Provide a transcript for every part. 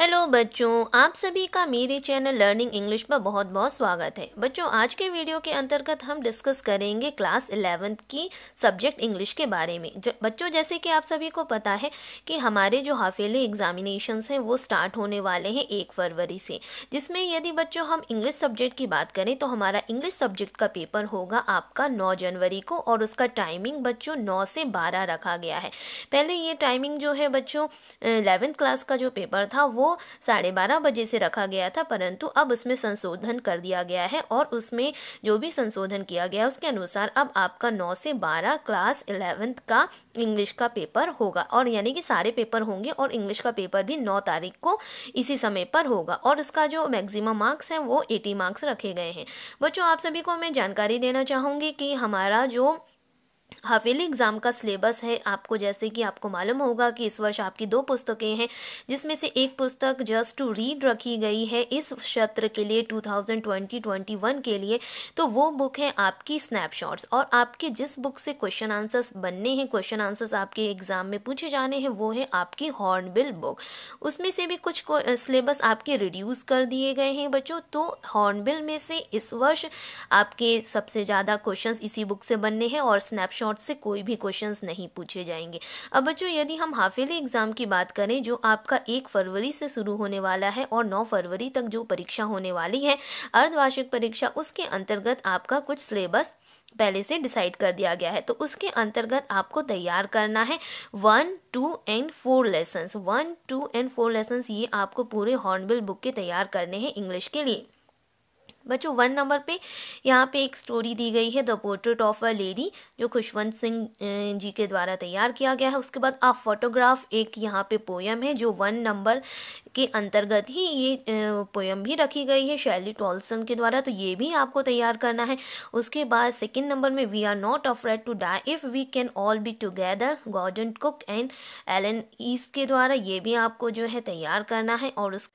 hello बच्चों आप सभी का मेरे चैनल लर्निंग इंग्लिश पर बहुत बहुत स्वागत है बच्चों आज के वीडियो के अंतर्गत हम डिस्कस करेंगे क्लास इलेवेंथ की सब्जेक्ट इंग्लिश के बारे में बच्चों जैसे कि आप सभी को पता है कि हमारे जो हाफेली एग्जामिनेशंस हैं वो स्टार्ट होने वाले हैं एक फरवरी से जिसमें यदि बच्चों हम इंग्लिश सब्जेक्ट की बात करें तो हमारा इंग्लिश सब्जेक्ट का पेपर होगा आपका नौ जनवरी को और उसका टाइमिंग बच्चों नौ से बारह रखा गया है पहले ये टाइमिंग जो है बच्चों इलेवेंथ क्लास का जो पेपर था वो साढ़े बारह बजे से रखा गया था परंतु अब उसमें संशोधन कर दिया गया है और उसमें जो भी संशोधन किया गया उसके अनुसार अब आपका नौ से बारह क्लास इलेवेंथ का इंग्लिश का पेपर होगा और यानी कि सारे पेपर होंगे और इंग्लिश का पेपर भी नौ तारीख को इसी समय पर होगा और इसका जो मैक्सिमम मार्क्स हैं वो एटी मार्क्स रखे गए हैं बच्चों आप सभी को मैं जानकारी देना चाहूँगी कि हमारा जो हवेली हाँ, एग्ज़ाम का सिलेबस है आपको जैसे कि आपको मालूम होगा कि इस वर्ष आपकी दो पुस्तकें हैं जिसमें से एक पुस्तक जस्ट टू रीड रखी गई है इस सत्र के लिए 2020-21 के लिए तो वो बुक है आपकी स्नैपशॉट्स और आपके जिस बुक से क्वेश्चन आंसर्स बनने हैं क्वेश्चन आंसर्स आपके एग्ज़ाम में पूछे जाने हैं वो है आपकी हॉर्नबिल बुक उसमें से भी कुछ सिलेबस आपके रिड्यूस कर दिए गए हैं बच्चों तो हॉर्नबिल में से इस वर्ष आपके सबसे ज़्यादा क्वेश्चन इसी बुक से बनने हैं और स्नैपशॉट शॉर्ट से कोई भी क्वेश्चन नहीं पूछे जाएंगे अब बच्चों यदि हम हाफिले एग्ज़ाम की बात करें जो आपका एक फरवरी से शुरू होने वाला है और नौ फरवरी तक जो परीक्षा होने वाली है अर्धवार्षिक परीक्षा उसके अंतर्गत आपका कुछ सिलेबस पहले से डिसाइड कर दिया गया है तो उसके अंतर्गत आपको तैयार करना है one two and four lessons one two and four lessons ये आपको पूरे हॉर्नबिल बुक के तैयार करने हैं इंग्लिश के लिए बच्चों वन नंबर पे यहाँ पे एक स्टोरी दी गई है the portrait of a lady जो खुशवंत सिंह जी के द्वारा तैयार किया गया है उसके बाद आप फोटोग्राफ एक यहाँ पे पोयम है जो वन नंबर के अंतर्गत ही ये पोयम भी रखी गई है शैली टॉल्सन के द्वारा तो ये भी आपको तैयार करना है उसके बाद सेकेंड नंबर में we are not afraid to die if we can all be together Gordon Cook and Alan East के द्वारा ये भी आपको जो है तैयार करना है और उस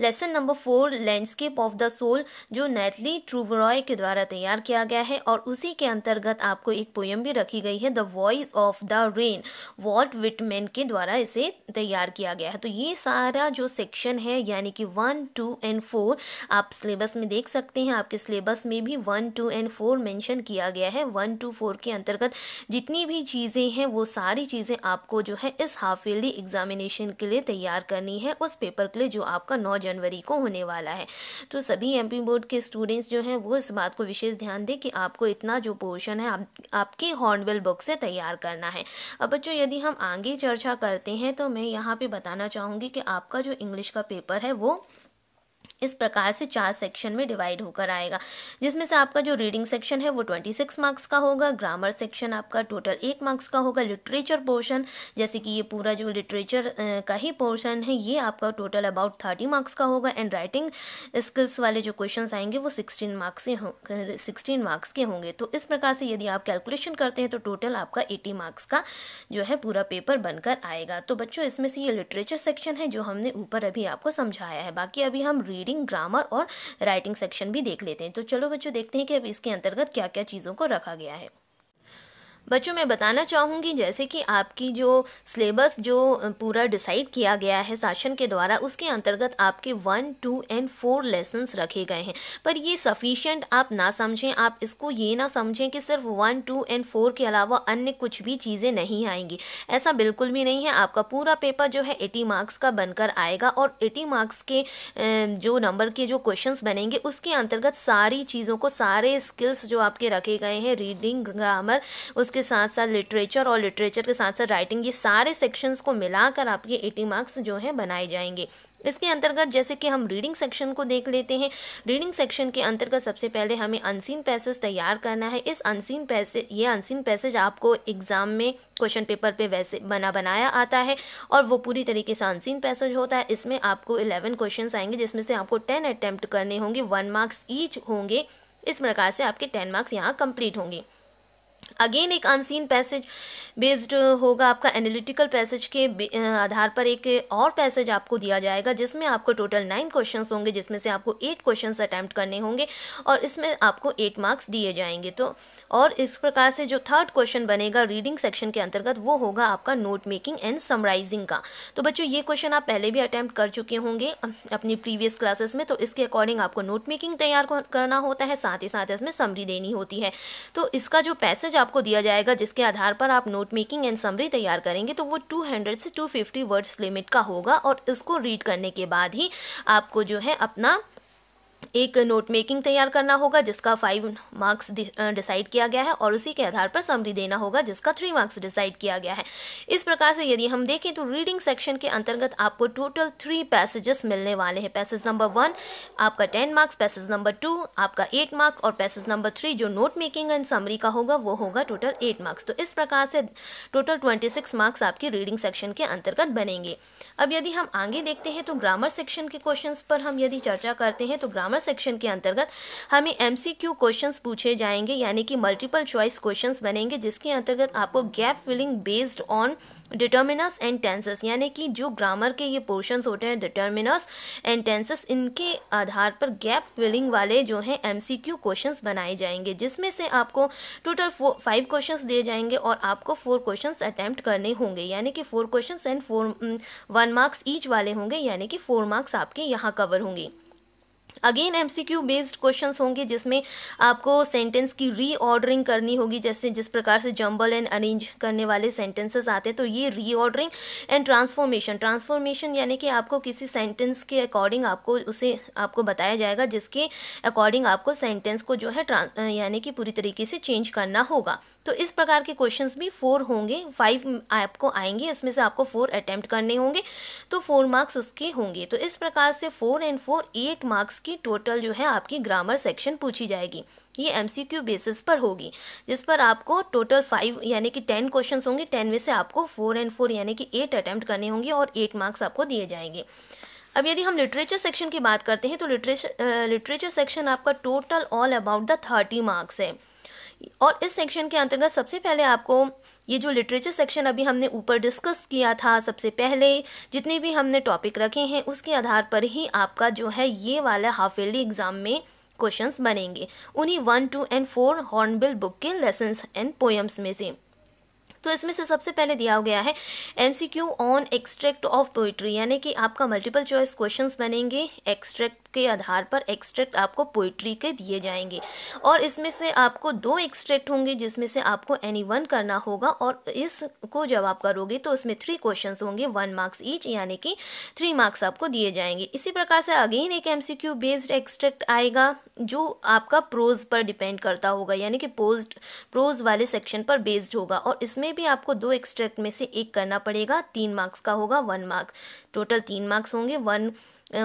lesson number four landscape of the soul जो नैथली ट्रूवरॉय के द्वारा तैयार किया गया है और उसी के अंतर्गत आपको एक पोयम भी रखी गई है the voice of the rain Walt Whitman के द्वारा इसे तैयार किया गया है तो ये सारा जो सेक्शन है यानी कि वन टू एंड फोर आप सिलेबस में देख सकते हैं आपके सिलेबस में भी one two and four mention किया गया है वन टू फोर के अंतर्गत जितनी भी चीज़ें हैं वो सारी चीज़ें आपको जो है इस हाफ ईयरली एग्जामिनेशन के लिए तैयार करनी है उस पेपर के लिए जो आपका नॉलेज जनवरी को होने वाला है तो सभी एमपी बोर्ड के स्टूडेंट्स जो हैं वो इस बात को विशेष ध्यान दें कि आपको इतना जो पोर्शन है आप, आपकी हॉर्नवेल बुक से तैयार करना है अब बच्चों यदि हम आगे चर्चा करते हैं तो मैं यहाँ पे बताना चाहूँगी कि आपका जो इंग्लिश का पेपर है वो इस प्रकार से चार सेक्शन में डिवाइड होकर आएगा जिसमें से आपका जो रीडिंग सेक्शन है वो ट्वेंटी सिक्स मार्क्स का होगा ग्रामर सेक्शन आपका टोटल एट मार्क्स का होगा लिटरेचर पोर्शन जैसे कि ये पूरा जो लिटरेचर का ही पोर्शन है ये आपका टोटल अबाउट थर्टी मार्क्स का होगा एंड राइटिंग स्किल्स वाले जो क्वेश्चन आएंगे वो सिक्सटीन मार्क्स के हो सिक्सटीन मार्क्स के होंगे तो इस प्रकार से यदि आप कैलकुलेशन करते हैं तो टोटल आपका एटी मार्क्स का जो है पूरा पेपर बनकर आएगा तो बच्चों इसमें से ये लिटरेचर सेक्शन है जो हमने ऊपर अभी आपको समझाया है बाकी अभी हम रीडिंग रीडिंग ग्रामर और राइटिंग सेक्शन भी देख लेते हैं तो चलो बच्चों देखते हैं कि अब इसके अंतर्गत क्या क्या चीज़ों को रखा गया है बच्चों मैं बताना चाहूँगी जैसे कि आपकी जो सिलेबस जो पूरा डिसाइड किया गया है शासन के द्वारा उसके अंतर्गत आपके one two and four lessons रखे गए हैं पर ये सफिशियंट आप ना समझें आप इसको ये ना समझें कि सिर्फ वन टू एंड फोर के अलावा अन्य कुछ भी चीज़ें नहीं आएंगी ऐसा बिल्कुल भी नहीं है आपका पूरा पेपर जो है एटी मार्क्स का बनकर आएगा और एटी मार्क्स के जो नंबर के जो क्वेश्चन बनेंगे उसके अंतर्गत सारी चीज़ों को सारे स्किल्स जो आपके रखे गए हैं रीडिंग ग्रामर उस के साथ साथ लिटरेचर और लिटरेचर के साथ साथ राइटिंग ये सारे सेक्शंस को मिलाकर आपके एटी मार्क्स जो है बनाए जाएंगे इसके अंतर्गत जैसे कि हम रीडिंग सेक्शन को देख लेते हैं रीडिंग सेक्शन के अंतर्गत सबसे पहले हमें अनसीन पैसेज तैयार करना है इस अनसीन पैसेज ये अनसीन पैसेज आपको एग्जाम में क्वेश्चन पेपर पे वैसे बना बनाया आता है और वो पूरी तरीके से अनसीन पैसेज होता है इसमें आपको इलेवन क्वेश्चन आएंगे जिसमें से आपको टेन अटैम्प्ट करने होंगे वन मार्क्स ईच होंगे इस प्रकार से आपके टेन मार्क्स यहाँ कंप्लीट होंगे अगेन एक अनसीन पैसेज बेस्ड होगा आपका एनालिटिकल पैसेज के आधार पर एक और पैसेज आपको दिया जाएगा जिसमें आपको टोटल नाइन क्वेश्चंस होंगे जिसमें से आपको एट क्वेश्चंस अटैम्प्ट करने होंगे और इसमें आपको एट मार्क्स दिए जाएंगे तो और इस प्रकार से जो थर्ड क्वेश्चन बनेगा रीडिंग सेक्शन के अंतर्गत वो होगा आपका नोट मेकिंग एंड समराइजिंग का तो बच्चों ये क्वेश्चन आप पहले भी अटैम्प्ट कर चुके होंगे अपनी प्रीवियस क्लासेस में तो इसके अकॉर्डिंग आपको नोट मेकिंग तैयार करना होता है साथ ही साथ इसमें समरी देनी होती है तो इसका जो पैसेज मैसेज आपको दिया जाएगा जिसके आधार पर आप नोट मेकिंग एंड समरी तैयार करेंगे तो वो 200 से 250 वर्ड्स लिमिट का होगा और इसको रीड करने के बाद ही आपको जो है अपना एक नोट मेकिंग तैयार करना होगा जिसका फाइव मार्क्स डिसाइड किया गया है और उसी के आधार पर समरी देना होगा जिसका थ्री मार्क्स डिसाइड किया गया है इस प्रकार से यदि हम देखें तो रीडिंग सेक्शन के अंतर्गत आपको टोटल थ्री पैसेजेस मिलने वाले हैं पैसेज नंबर वन आपका ten marks passage number two आपका एट मार्क्स और पैसेज नंबर थ्री जो नोट मेकिंग एंड समरी का होगा वो होगा टोटल एट मार्क्स तो इस प्रकार से टोटल ट्वेंटी सिक्स मार्क्स आपकी रीडिंग सेक्शन के अंतर्गत बनेंगे अब यदि हम आगे देखते हैं तो ग्रामर सेक्शन के क्वेश्चन पर हम यदि चर्चा करते हैं तो ग्रामर ग्रामर सेक्शन के अंतर्गत हमें एम सी क्यू क्वेश्चन पूछे जाएंगे यानी कि मल्टीपल चॉइस क्वेश्चन बनेंगे जिसके अंतर्गत आपको gap filling based on determiners and tenses यानी कि जो ग्रामर के ये पोर्शंस होते हैं डिटर्मिनस एंड टेंसेस इनके आधार पर गैप फिलिंग वाले जो हैं एमसीक्यू क्वेश्चंस बनाए जाएंगे जिसमें से आपको टोटल फाइव क्वेश्चंस दिए जाएंगे और आपको फोर क्वेश्चंस अटैम्प्ट करने होंगे यानी कि four questions and four one marks each वाले होंगे यानी कि फोर मार्क्स आपके यहाँ कवर होंगे अगेन एमसीक्यू बेस्ड क्वेश्चंस होंगे जिसमें आपको सेंटेंस की रीऑर्डरिंग करनी होगी जैसे जिस प्रकार से जंबल एंड अरेंज करने वाले सेंटेंसेस आते हैं तो ये रीऑर्डरिंग एंड ट्रांसफॉर्मेशन ट्रांसफॉर्मेशन यानी कि आपको किसी सेंटेंस के अकॉर्डिंग आपको उसे आपको बताया जाएगा जिसके अकॉर्डिंग आपको सेंटेंस को जो है ट्रांस यानी कि पूरी तरीके से चेंज करना होगा तो इस प्रकार के क्वेश्चन भी फोर होंगे फाइव आपको आएंगे इसमें से आपको फोर अटैम्प्ट करने होंगे तो फोर मार्क्स उसके होंगे तो इस प्रकार से four and four eight marks की टोटल जो है आपकी ग्रामर सेक्शन पूछी जाएगी ये एम बेसिस पर होगी जिस पर आपको टोटल फाइव यानी कि टेन क्वेश्चन होंगे टेन में से आपको फोर एंड फोर यानी कि एट अटैम्प्ट करने होंगे और एट मार्क्स आपको दिए जाएंगे अब यदि हम लिटरेचर सेक्शन की बात करते हैं तो लिटरेचर लिटरेचर सेक्शन आपका total all about the thirty marks है और इस सेक्शन के अंतर्गत सबसे पहले आपको ये जो लिटरेचर सेक्शन अभी हमने ऊपर डिस्कस किया था सबसे पहले जितने भी हमने टॉपिक रखे हैं उसके आधार पर ही आपका जो है ये वाला हाफ ईयरली एग्ज़ाम में क्वेश्चंस बनेंगे उन्हीं one two and four Hornbill book के लेसन एंड पोएम्स में से तो इसमें से सबसे पहले दिया गया है MCQ on extract of poetry यानी कि आपका मल्टीपल चॉइस क्वेश्चंस बनेंगे एक्सट्रैक्ट के आधार पर एक्सट्रैक्ट आपको पोइट्री के दिए जाएंगे और इसमें से आपको दो एक्सट्रैक्ट होंगे जिसमें से आपको एनी वन करना होगा और इसको जब आप करोगे तो उसमें थ्री क्वेश्चन होंगे वन मार्क्स ईच यानी कि थ्री मार्क्स आपको दिए जाएंगे इसी प्रकार से अगेन एक एमसीक्यू बेस्ड एक्सट्रैक्ट आएगा जो आपका प्रोज पर डिपेंड करता होगा यानी कि पोज प्रोज वाले सेक्शन पर बेस्ड होगा और इसमें भी आपको दो एक्सट्रैक्ट में से एक करना पड़ेगा तीन मार्क्स का होगा वन मार्क्स टोटल तीन मार्क्स होंगे वन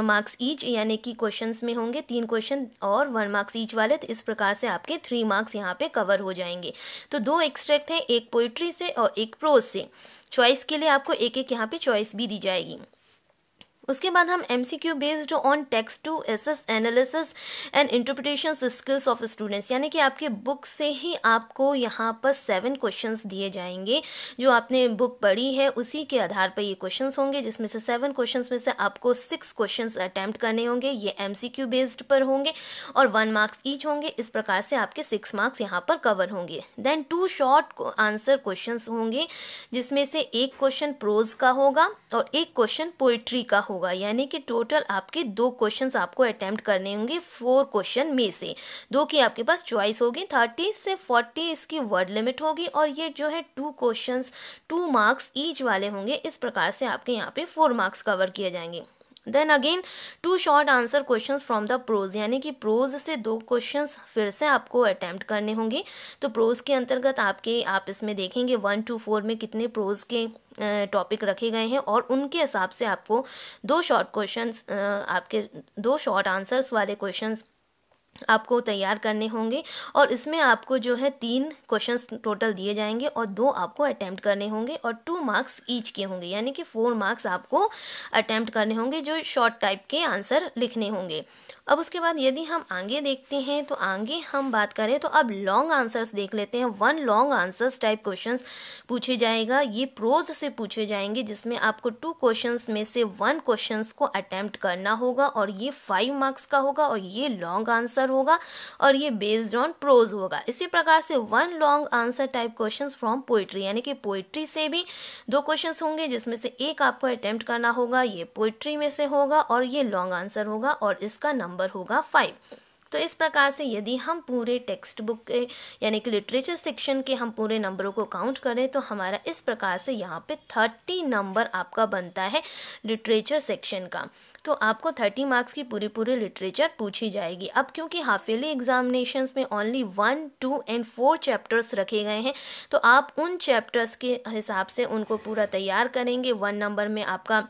मार्क्स ईच यानी कि क्वेश्चंस में होंगे तीन क्वेश्चन और वन मार्क्स ईच वाले तो इस प्रकार से आपके थ्री मार्क्स यहाँ पे कवर हो जाएंगे तो दो एक्सट्रैक्ट हैं एक पोइट्री से और एक प्रोज से चॉइस के लिए आपको एक एक यहाँ पे चॉइस भी दी जाएगी उसके बाद हम M C Q based on text to assess analysis and interpretation skills of students यानी कि आपके बुक से ही आपको यहाँ पर सेवन क्वेश्चंस दिए जाएंगे जो आपने बुक पढ़ी है उसी के आधार पर ये क्वेश्चंस होंगे जिसमें से सेवन क्वेश्चंस में से आपको सिक्स क्वेश्चंस अटैम्प्ट करने होंगे ये एम सी क्यू बेस्ड पर होंगे और वन मार्क्स ईच होंगे इस प्रकार से आपके सिक्स मार्क्स यहाँ पर कवर होंगे then two short answer question होंगे जिसमें से एक क्वेश्चन प्रोज का होगा और एक क्वेश्चन पोइट्री का होगा होगा यानी कि टोटल आपके दो क्वेश्चंस आपको अटैम्प्ट करने होंगे फोर क्वेश्चन में से दो की आपके पास चॉइस होगी थर्टी से फोर्टी इसकी वर्ड लिमिट होगी और ये जो है two question two marks each वाले होंगे इस प्रकार से आपके यहाँ पे फोर मार्क्स कवर किए जाएंगे then again two short answer questions from the prose यानी कि प्रोज से दो क्वेश्चंस फिर से आपको अटैम्प्ट करने होंगे तो प्रोज के अंतर्गत आपके आप इसमें देखेंगे वन टू फोर में कितने प्रोज के टॉपिक रखे गए हैं और उनके हिसाब से आपको दो शॉर्ट क्वेश्चंस आपके दो शॉर्ट आंसर्स वाले क्वेश्चंस आपको तैयार करने होंगे और इसमें आपको जो है तीन क्वेश्चंस टोटल दिए जाएंगे और दो आपको अटैम्प्ट करने होंगे और टू मार्क्स ईच के होंगे यानी कि फोर मार्क्स आपको अटैम्प्ट करने होंगे जो शॉर्ट टाइप के आंसर लिखने होंगे अब उसके बाद यदि हम आगे देखते हैं तो आगे हम बात करें तो अब लॉन्ग आंसर्स देख लेते हैं one long answers type question पूछे जाएगा ये प्रोज से पूछे जाएंगे जिसमें आपको टू क्वेश्चन में से वन क्वेश्चन को अटैम्प्ट करना होगा और ये फाइव मार्क्स का होगा और ये लॉन्ग आंसर आंसर होगा और ये बेस्ड ऑन प्रोज होगा इसी प्रकार से one long answer type question from poetry यानी कि पोइट्री से भी दो क्वेश्चन होंगे जिसमें से एक आपको अटेम्प्ट करना होगा ये पोइट्री में से होगा और ये लॉन्ग आंसर होगा और इसका नंबर होगा फाइव तो इस प्रकार से यदि हम पूरे टेक्स्ट बुक के यानी कि लिटरेचर सेक्शन के हम पूरे नंबरों को काउंट करें तो हमारा इस प्रकार से यहाँ पे थर्टी नंबर आपका बनता है लिटरेचर सेक्शन का तो आपको थर्टी मार्क्स की पूरी पूरी लिटरेचर पूछी जाएगी अब क्योंकि हाफ ईयरली एग्जामिनेशन में only one two and four chapters रखे गए हैं तो आप उन चैप्टर्स के हिसाब से उनको पूरा तैयार करेंगे वन नंबर में आपका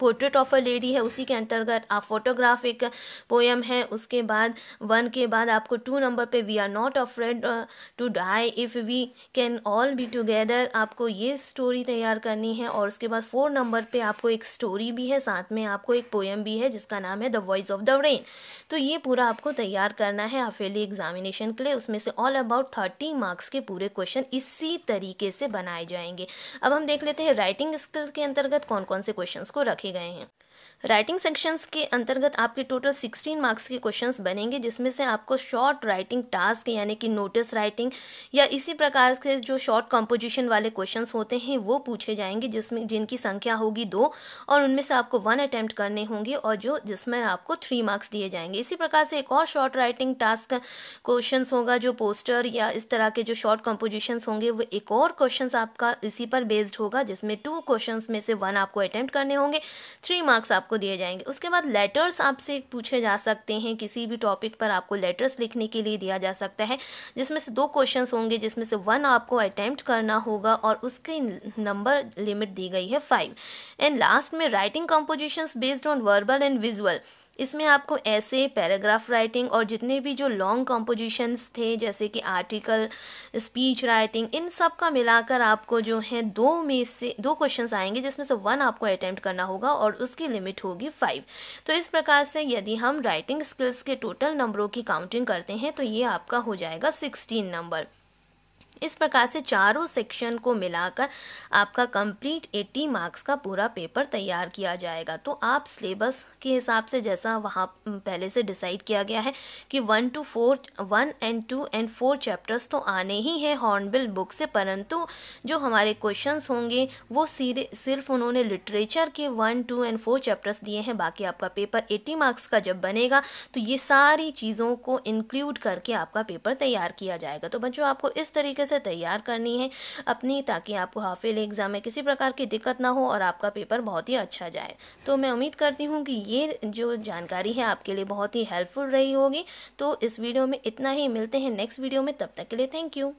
पोर्ट्रेट ऑफ अ लेडी है उसी के अंतर्गत आप फोटोग्राफ एक पोएम है उसके बाद वन के बाद आपको टू नंबर पे we are not afraid to die if we can all be together आपको ये स्टोरी तैयार करनी है और उसके बाद फोर नंबर पे आपको एक स्टोरी भी है साथ में आपको एक पोएम भी है जिसका नाम है the voice of the rain तो ये पूरा आपको तैयार करना है हाफेली एग्जामिनेशन के लिए उसमें से ऑल अबाउट थर्टी मार्क्स के पूरे क्वेश्चन इसी तरीके से बनाए जाएंगे अब हम देख लेते हैं राइटिंग स्किल के अंतर्गत कौन कौन से क्वेश्चन को रखे रखे गए हैं राइटिंग सेक्शंस के अंतर्गत आपके टोटल 16 मार्क्स के क्वेश्चंस बनेंगे जिसमें से आपको शॉर्ट राइटिंग टास्क यानी कि नोटिस राइटिंग या इसी प्रकार के जो शॉर्ट कॉम्पोजिशन वाले क्वेश्चंस होते हैं वो पूछे जाएंगे जिसमें जिनकी संख्या होगी दो और उनमें से आपको वन अटैम्प्ट करने होंगे और जो जिसमें आपको थ्री मार्क्स दिए जाएंगे इसी प्रकार से एक और शॉर्ट राइटिंग टास्क क्वेश्चन होगा जो पोस्टर या इस तरह के जो शॉर्ट कॉम्पोजिशन होंगे वो एक और क्वेश्चन आपका इसी पर बेस्ड होगा जिसमें टू क्वेश्चन में से वन आपको अटैम्प्ट करने होंगे थ्री मार्क्स मार्क्स आपको दिए जाएंगे उसके बाद लेटर्स आपसे पूछे जा सकते हैं किसी भी टॉपिक पर आपको लेटर्स लिखने के लिए दिया जा सकता है जिसमें से दो क्वेश्चन होंगे जिसमें से वन आपको अटैम्प्ट करना होगा और उसकी नंबर लिमिट दी गई है फाइव एंड लास्ट में writing composition based on verbal and visual इसमें आपको ऐसे पैराग्राफ राइटिंग और जितने भी जो लॉन्ग कंपोजिशंस थे जैसे कि आर्टिकल स्पीच राइटिंग इन सब का मिलाकर आपको जो है दो में से दो क्वेश्चंस आएंगे जिसमें से वन आपको अटैम्प्ट करना होगा और उसकी लिमिट होगी फाइव तो इस प्रकार से यदि हम राइटिंग स्किल्स के टोटल नंबरों की काउंटिंग करते हैं तो ये आपका हो जाएगा सिक्सटीन नंबर इस प्रकार से चारों सेक्शन को मिलाकर आपका कंप्लीट 80 मार्क्स का पूरा पेपर तैयार किया जाएगा तो आप सिलेबस के हिसाब से जैसा वहाँ पहले से डिसाइड किया गया है कि one two four one and two and four chapters तो आने ही हैं हॉर्नबिल बुक से परंतु जो हमारे क्वेश्चंस होंगे वो सिर्फ उन्होंने लिटरेचर के one two and four chapters दिए हैं बाकी आपका पेपर एटी मार्क्स का जब बनेगा तो ये सारी चीज़ों को इंक्लूड करके आपका पेपर तैयार किया जाएगा तो बच्चों आपको इस तरीके से तैयार करनी है अपनी ताकि आपको हाफिल एग्ज़ाम में किसी प्रकार की दिक्कत ना हो और आपका पेपर बहुत ही अच्छा जाए तो मैं उम्मीद करती हूँ कि ये ये जो जानकारी है आपके लिए बहुत ही हेल्पफुल रही होगी तो इस वीडियो में इतना ही मिलते हैं नेक्स्ट वीडियो में तब तक के लिए थैंक यू